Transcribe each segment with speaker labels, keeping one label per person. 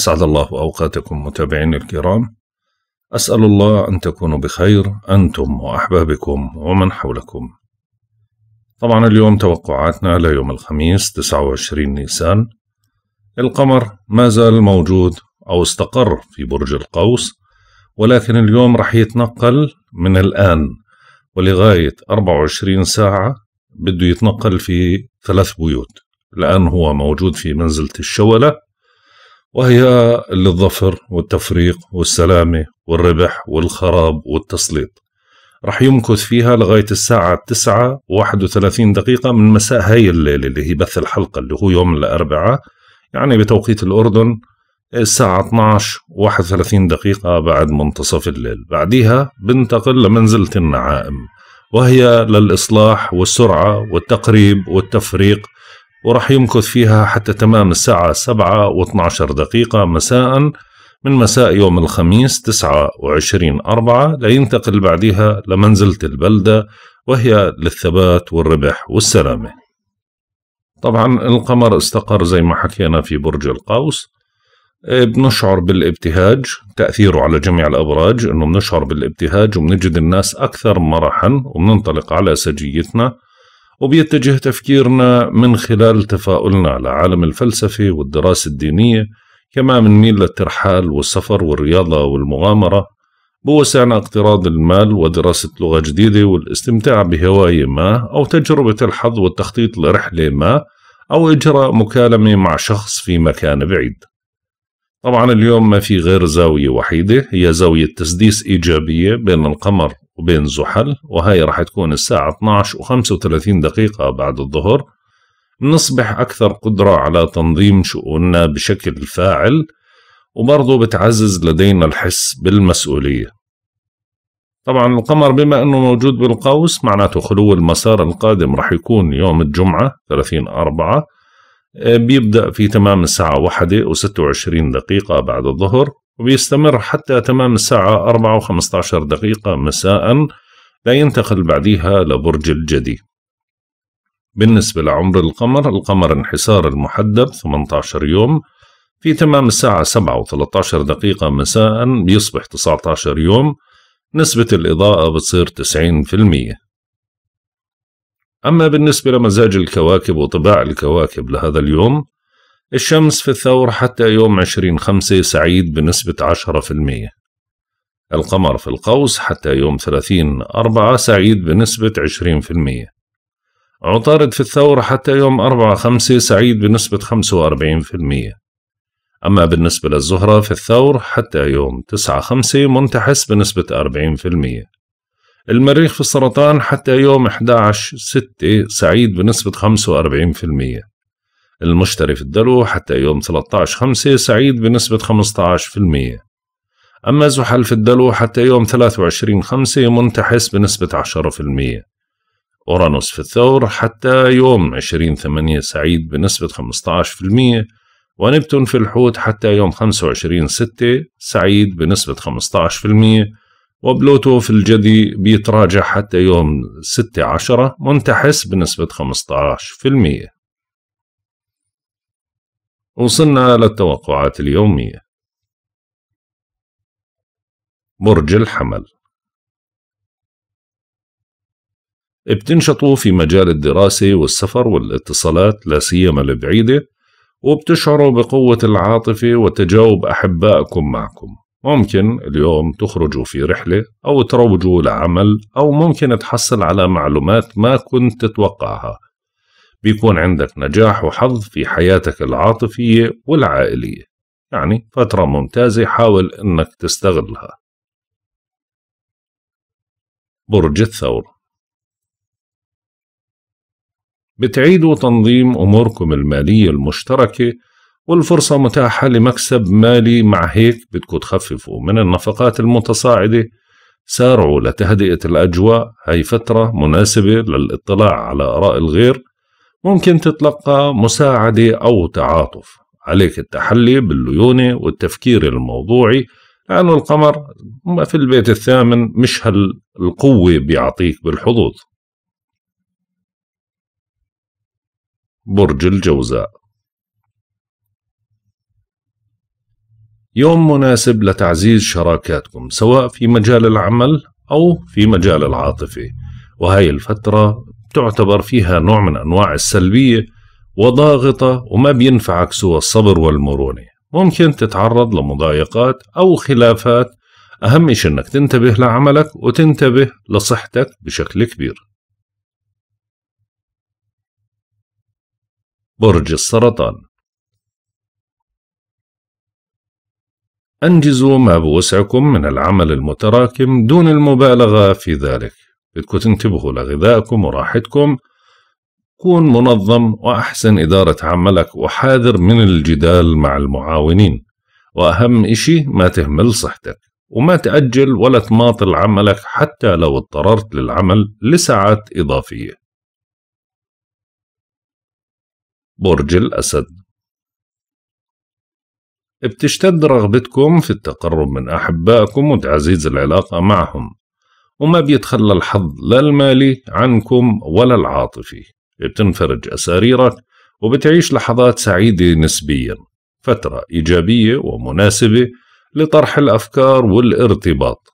Speaker 1: أسعد الله أوقاتكم متابعين الكرام أسأل الله أن تكونوا بخير أنتم وأحبابكم ومن حولكم طبعا اليوم توقعاتنا ليوم الخميس 29 نيسان القمر ما زال موجود أو استقر في برج القوس ولكن اليوم رح يتنقل من الآن ولغاية 24 ساعة بده يتنقل في ثلاث بيوت الآن هو موجود في منزلة الشولة وهي للظفر والتفريق والسلامة والربح والخراب والتسليط رح يمكث فيها لغاية الساعة تسعة و وثلاثين دقيقة من مساء هاي الليلة اللي هي بث الحلقة اللي هو يوم الأربعاء يعني بتوقيت الأردن الساعة 12 و31 دقيقة بعد منتصف الليل بعديها بنتقل لمنزلة النعائم وهي للإصلاح والسرعة والتقريب والتفريق وراح يمكث فيها حتى تمام الساعة سبعة واثناشر دقيقة مساء من مساء يوم الخميس تسعة وعشرين أربعة لينتقل بعدها لمنزلة البلدة وهي للثبات والربح والسلامة طبعا القمر استقر زي ما حكينا في برج القوس إيه، بنشعر بالابتهاج تأثيره على جميع الأبراج أنه بنشعر بالابتهاج وبنجد الناس أكثر مرحا وبننطلق على سجيتنا وبيتجه تفكيرنا من خلال تفاؤلنا على عالم الفلسفة والدراسة الدينية كما ميل للترحال والسفر والرياضة والمغامرة بوسعنا اقتراض المال ودراسة لغة جديدة والاستمتاع بهواية ما أو تجربة الحظ والتخطيط لرحلة ما أو إجراء مكالمة مع شخص في مكان بعيد طبعا اليوم ما في غير زاوية وحيدة هي زاوية تسديس إيجابية بين القمر وبين زحل وهي راح تكون الساعة 12 و35 دقيقة بعد الظهر نصبح أكثر قدرة على تنظيم شؤوننا بشكل فاعل وبرضه بتعزز لدينا الحس بالمسؤولية طبعا القمر بما أنه موجود بالقوس معناته خلو المسار القادم راح يكون يوم الجمعة 30 أربعة آه، بيبدأ في تمام الساعة وستة وعشرين دقيقة بعد الظهر وبيستمر حتى تمام الساعة 4 و 15 دقيقة مساء لا ينتقل بعدها لبرج الجدي بالنسبة لعمر القمر القمر انحسار المحدب 18 يوم في تمام الساعة 7 و 13 دقيقة مساء بيصبح 19 يوم نسبة الإضاءة بتصير 90% أما بالنسبة لمزاج الكواكب وطباع الكواكب لهذا اليوم الشمس في الثور حتى يوم عشرين خمسة سعيد بنسبة 10% القمر في القوس حتى يوم 30 أربعة سعيد بنسبة 20% عطارد في الثور حتى يوم 4 خمسة سعيد بنسبة 45% أما بالنسبة للزهرة في الثور حتى يوم 9 خمسة منتحس بنسبة 40% المريخ في السرطان حتى يوم 11 ستة سعيد بنسبة 45% المشتري في الدلو حتى يوم 13/5 سعيد بنسبة 15% أما زحل في الدلو حتى يوم 23/5 منتحس بنسبة 10% أورانوس في الثور حتى يوم 20/8 سعيد بنسبة 15% ونبتون في الحوت حتى يوم 25/6 سعيد بنسبة 15% وبلوتو في الجدي بيتراجع حتى يوم 6 10 منتحس بنسبة
Speaker 2: 15% وصلنا للتوقعات اليومية برج الحمل بتنشطوا في مجال الدراسة
Speaker 1: والسفر والاتصالات لا سيما البعيدة وبتشعروا بقوة العاطفة وتجاوب أحبائكم معكم ممكن اليوم تخرجوا في رحلة أو تروجوا لعمل أو ممكن تحصل على معلومات ما كنت تتوقعها بيكون عندك نجاح وحظ في حياتك العاطفية والعائلية
Speaker 2: يعني فترة ممتازة حاول أنك تستغلها برج الثور
Speaker 1: بتعيدوا تنظيم أموركم المالية المشتركة والفرصة متاحة لمكسب مالي مع هيك بدكم تخففوا من النفقات المتصاعدة سارعوا لتهدئة الأجواء هاي فترة مناسبة للاطلاع على آراء الغير ممكن تتلقى مساعدة أو تعاطف عليك التحلي بالليونة والتفكير الموضوعي لأنه القمر في البيت الثامن
Speaker 2: مش هالقوة بيعطيك بالحظوظ برج الجوزاء
Speaker 1: يوم مناسب لتعزيز شراكاتكم سواء في مجال العمل أو في مجال العاطفة وهي الفترة تعتبر فيها نوع من أنواع السلبية وضاغطة وما بينفعك سوى الصبر والمرونة ممكن تتعرض لمضايقات أو خلافات أهم شيء أنك تنتبه لعملك
Speaker 2: وتنتبه لصحتك بشكل كبير برج السرطان أنجزوا ما بوسعكم من العمل المتراكم دون
Speaker 1: المبالغة في ذلك بدكم تنتبهوا لغذائكم وراحتكم كون منظم وأحسن إدارة عملك وحاذر من الجدال مع المعاونين وأهم إشي ما تهمل صحتك وما تأجل ولا تماطل عملك
Speaker 2: حتى لو اضطررت للعمل لساعات إضافية برج الأسد
Speaker 1: بتشتد رغبتكم في التقرب من أحبائكم وتعزيز العلاقة معهم وما بيتخلى الحظ لا المالي عنكم ولا العاطفي بتنفرج أساريرك وبتعيش لحظات سعيدة نسبيا فترة إيجابية ومناسبة لطرح الأفكار والارتباط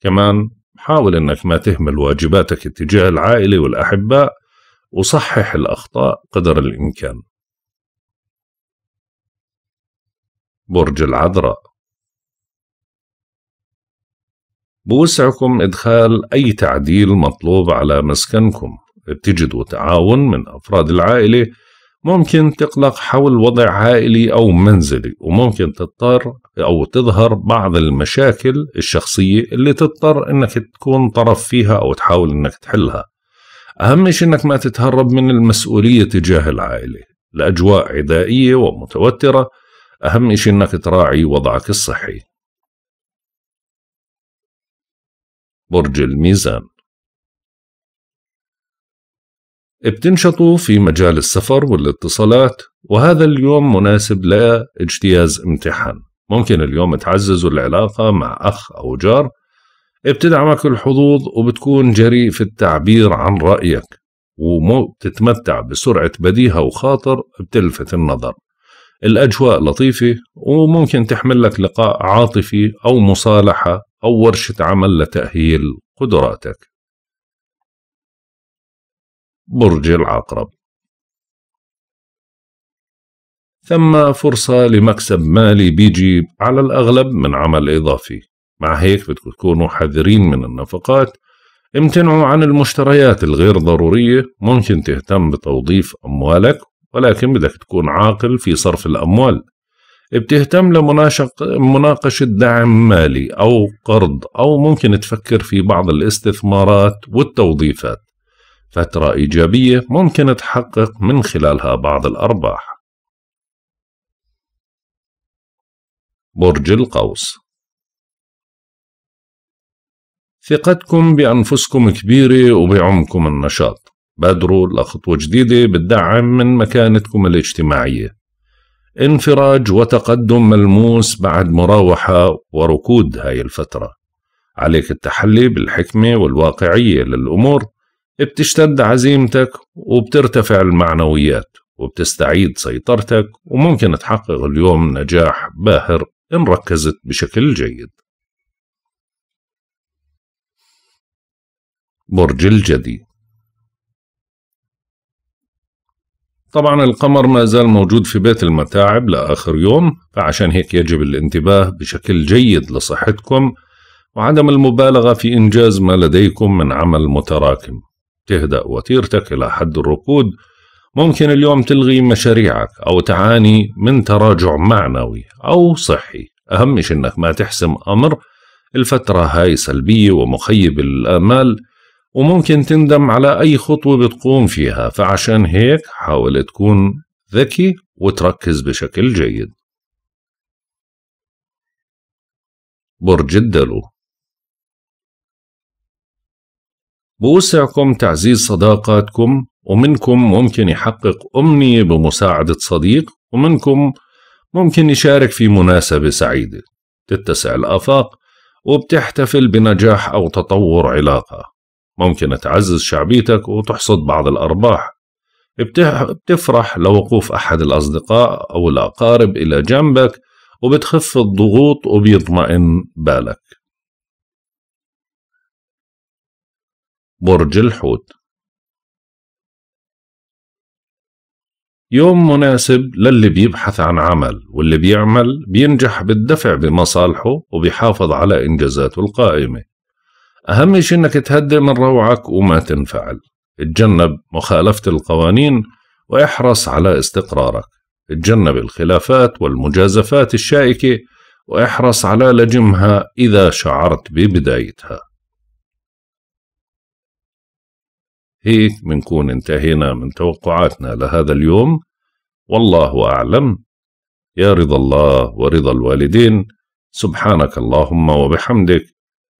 Speaker 1: كمان حاول أنك ما تهمل واجباتك اتجاه العائلة والأحباء وصحح
Speaker 2: الأخطاء قدر الإمكان برج العذراء بوسعكم
Speaker 1: إدخال أي تعديل مطلوب على مسكنكم بتجدوا تعاون من أفراد العائلة ممكن تقلق حول وضع عائلي أو منزلي وممكن تضطر أو تظهر بعض المشاكل الشخصية اللي تضطر إنك تكون طرف فيها أو تحاول إنك تحلها أهم شيء إنك ما تتهرب من المسؤولية تجاه العائلة الأجواء عدائية ومتوترة أهم شيء
Speaker 2: إنك تراعي وضعك الصحي برج الميزان بتنشطوا
Speaker 1: في مجال السفر والاتصالات وهذا اليوم مناسب لاجتياز امتحان ممكن اليوم تعززوا العلاقة مع أخ أو جار بتدعمك الحظوظ وبتكون جريء في التعبير عن رأيك بتتمتع بسرعة بديهة وخاطر بتلفت النظر الأجواء لطيفة وممكن تحمل لك لقاء عاطفي أو مصالحة أو ورشة عمل لتأهيل
Speaker 2: قدراتك برج العقرب ثم فرصة لمكسب مالي
Speaker 1: بيجي على الأغلب من عمل إضافي مع هيك بدكم تكونوا حذرين من النفقات امتنعوا عن المشتريات الغير ضرورية ممكن تهتم بتوظيف أموالك ولكن بدك تكون عاقل في صرف الأموال بتهتم لمناقشة دعم مالي أو قرض أو ممكن تفكر في بعض الاستثمارات والتوظيفات فترة إيجابية ممكن
Speaker 2: تحقق من خلالها بعض الأرباح برج القوس ثقتكم بأنفسكم كبيرة وبعمكم النشاط بادروا لخطوة جديدة
Speaker 1: بتدعم من مكانتكم الاجتماعية انفراج وتقدم ملموس بعد مراوحة وركود هاي الفترة عليك التحلي بالحكمة والواقعية للأمور بتشتد عزيمتك وبترتفع المعنويات وبتستعيد سيطرتك وممكن تحقق اليوم نجاح
Speaker 2: باهر إن ركزت بشكل جيد برج الجدي
Speaker 1: طبعا القمر ما زال موجود في بيت المتاعب لآخر يوم فعشان هيك يجب الانتباه بشكل جيد لصحتكم وعدم المبالغة في إنجاز ما لديكم من عمل متراكم تهدأ وتيرتك إلى حد الركود ممكن اليوم تلغي مشاريعك أو تعاني من تراجع معنوي أو صحي أهم أنك ما تحسم أمر الفترة هاي سلبية ومخيبة للآمال وممكن تندم على أي خطوة بتقوم فيها فعشان
Speaker 2: هيك حاول تكون ذكي وتركز بشكل جيد برج الدلو بوسعكم تعزيز صداقاتكم ومنكم ممكن
Speaker 1: يحقق أمنية بمساعدة صديق ومنكم ممكن يشارك في مناسبة سعيدة تتسع الآفاق وبتحتفل بنجاح أو تطور علاقة ممكن تعزز شعبيتك وتحصد بعض الأرباح بتفرح لوقوف أحد الأصدقاء أو الأقارب إلى جنبك
Speaker 2: وبتخف الضغوط وبيطمئن بالك برج الحوت يوم مناسب للي بيبحث عن عمل واللي بيعمل
Speaker 1: بينجح بالدفع بمصالحه وبيحافظ على إنجازاته القائمة أهم شيء إنك تهدي من روعك وما تنفعل اتجنب مخالفة القوانين واحرص على استقرارك اتجنب الخلافات والمجازفات الشائكة واحرص على لجمها إذا شعرت ببدايتها
Speaker 2: هيك منكون انتهينا من توقعاتنا لهذا اليوم والله أعلم يا رضا الله
Speaker 1: ورضا الوالدين سبحانك اللهم وبحمدك